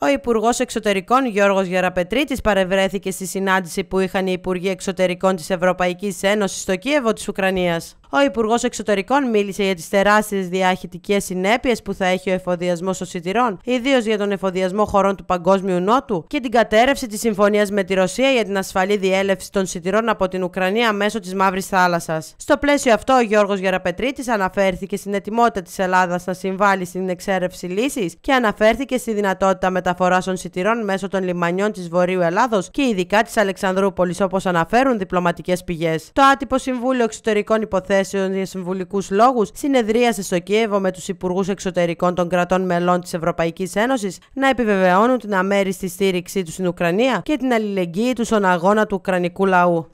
Ο Υπουργός Εξωτερικών Γιώργος Γεραπετρίτης παρευρέθηκε στη συνάντηση που είχαν οι Υπουργοί Εξωτερικών της Ευρωπαϊκής Ένωσης στο Κίεβο της Ουκρανίας. Ο Υπουργός Εξωτερικών μίλησε για τις τεράστιες διαχειτικέ συνέπειες που θα έχει ο εφοδιασμός σιτηρών, ιδίως για τον εφοδιασμό χωρών του Παγκόσμιου Νότου και την κατέρευση της συμφωνίας με τη Ρωσία για την ασφαλή διέλευση των σιτηρών από την Ουκρανία μέσω της Μαύρης Θάλασσας. Στο πλαίσιο αυτό, ο Γιώργος Γεραπετρίτης αναφέρθηκε στην ετοιμότητα της Ελλάδας να συμβάλλει στην εξέρευση λύσης και αναφέρθηκε στη δυνατότητα μεταφοράς των σιτηρών μέσω των λιμανιών της Βορείου Ελλάδος και ειδικά της Αλεξανδρούπολης, όπως αναφέρουν διπλωματικές πηγές. Το άτυπο Συμβούλιο Εξωτερικών υποθέτει υποθέσεων για συμβουλικού λόγους, συνεδρίασε στο Κίεβο με τους υπουργούς εξωτερικών των κρατών μελών της Ευρωπαϊκής Ένωσης να επιβεβαιώνουν την αμέριστη στήριξή τους στην Ουκρανία και την αλληλεγγύη τους στον αγώνα του Ουκρανικού λαού.